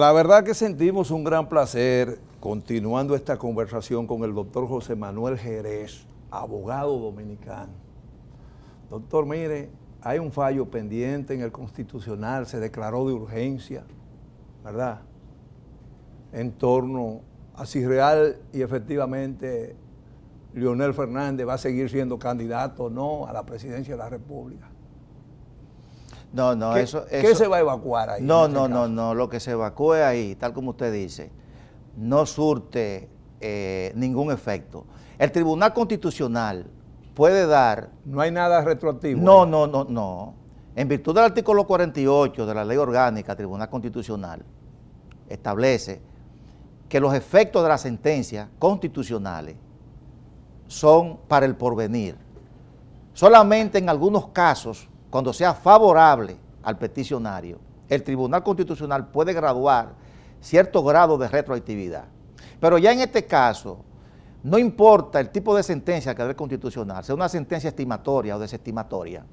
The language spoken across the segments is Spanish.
la verdad que sentimos un gran placer continuando esta conversación con el doctor José Manuel Jerez, abogado dominicano. Doctor, mire, hay un fallo pendiente en el constitucional, se declaró de urgencia, ¿verdad? En torno a si real y efectivamente Leonel Fernández va a seguir siendo candidato o no a la presidencia de la República. No, no, eso, es. ¿Qué se va a evacuar ahí? Este no, no, no, no, lo que se evacúe ahí, tal como usted dice, no surte eh, ningún efecto. El Tribunal Constitucional puede dar... No hay nada retroactivo. No, no, no, no. En virtud del artículo 48 de la Ley Orgánica Tribunal Constitucional, establece que los efectos de las sentencias constitucionales son para el porvenir. Solamente en algunos casos cuando sea favorable al peticionario, el Tribunal Constitucional puede graduar cierto grado de retroactividad. Pero ya en este caso, no importa el tipo de sentencia que debe constitucional, sea una sentencia estimatoria o desestimatoria,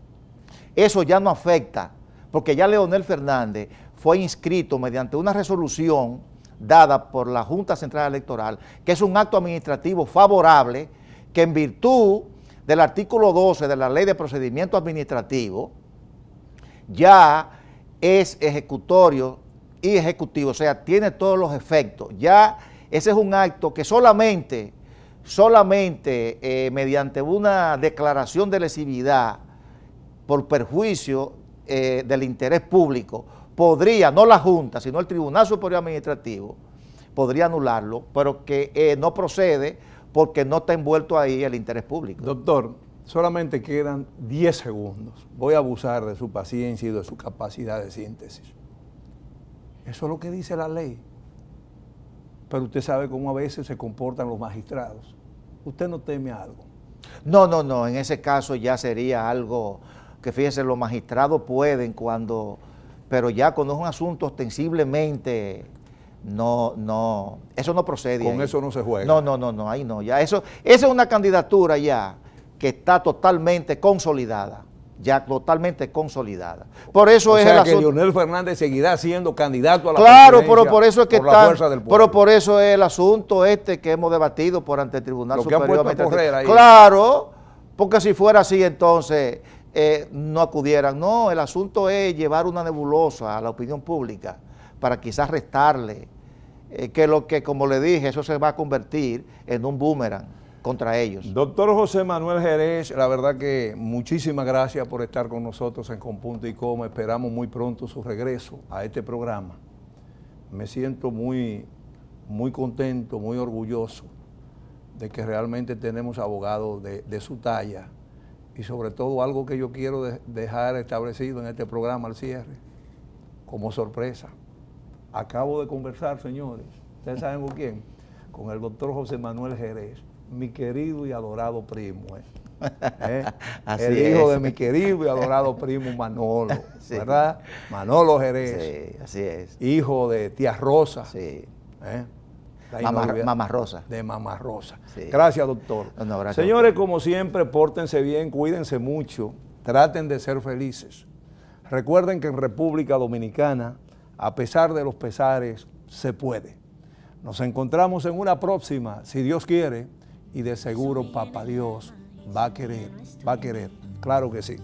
eso ya no afecta, porque ya Leonel Fernández fue inscrito mediante una resolución dada por la Junta Central Electoral, que es un acto administrativo favorable, que en virtud del artículo 12 de la Ley de Procedimiento Administrativo ya es ejecutorio y ejecutivo, o sea, tiene todos los efectos. Ya ese es un acto que solamente, solamente eh, mediante una declaración de lesividad por perjuicio eh, del interés público, podría, no la Junta, sino el Tribunal Superior Administrativo, podría anularlo, pero que eh, no procede porque no está envuelto ahí el interés público. Doctor, solamente quedan 10 segundos. Voy a abusar de su paciencia y de su capacidad de síntesis. Eso es lo que dice la ley. Pero usted sabe cómo a veces se comportan los magistrados. ¿Usted no teme algo? No, no, no. En ese caso ya sería algo que, fíjese, los magistrados pueden cuando, pero ya cuando es un asunto ostensiblemente no, no, eso no procede. Con eso no se juega. No, no, no, no, ahí no, ya eso, esa es una candidatura ya que está totalmente consolidada, ya totalmente consolidada. Por eso es sea que Leonel Fernández seguirá siendo candidato a la Claro, pero por eso es que está, pero por eso es el asunto este que hemos debatido por ante el Tribunal Superior que Claro, porque si fuera así entonces eh, no acudieran. No, el asunto es llevar una nebulosa a la opinión pública para quizás restarle eh, que lo que, como le dije, eso se va a convertir en un boomerang contra ellos. Doctor José Manuel Jerez, la verdad que muchísimas gracias por estar con nosotros en Compunto y Coma. Esperamos muy pronto su regreso a este programa. Me siento muy, muy contento, muy orgulloso de que realmente tenemos abogados de, su talla y sobre todo algo que yo quiero dejar establecido en este programa al cierre, como sorpresa. Acabo de conversar, señores, ustedes saben con quién, con el doctor José Manuel Jerez, mi querido y adorado primo. ¿eh? ¿Eh? el hijo de mi querido y adorado primo Manolo, ¿verdad? Manolo Jerez. Sí, así es. Hijo de tía Rosa. Sí. ¿eh? Mamá, Rosa. De Mamá Rosa. Gracias, doctor. Señores, como siempre, pórtense bien, cuídense mucho, traten de ser felices. Recuerden que en República Dominicana a pesar de los pesares, se puede. Nos encontramos en una próxima, si Dios quiere, y de seguro Papá Dios va a querer, va a querer, claro que sí.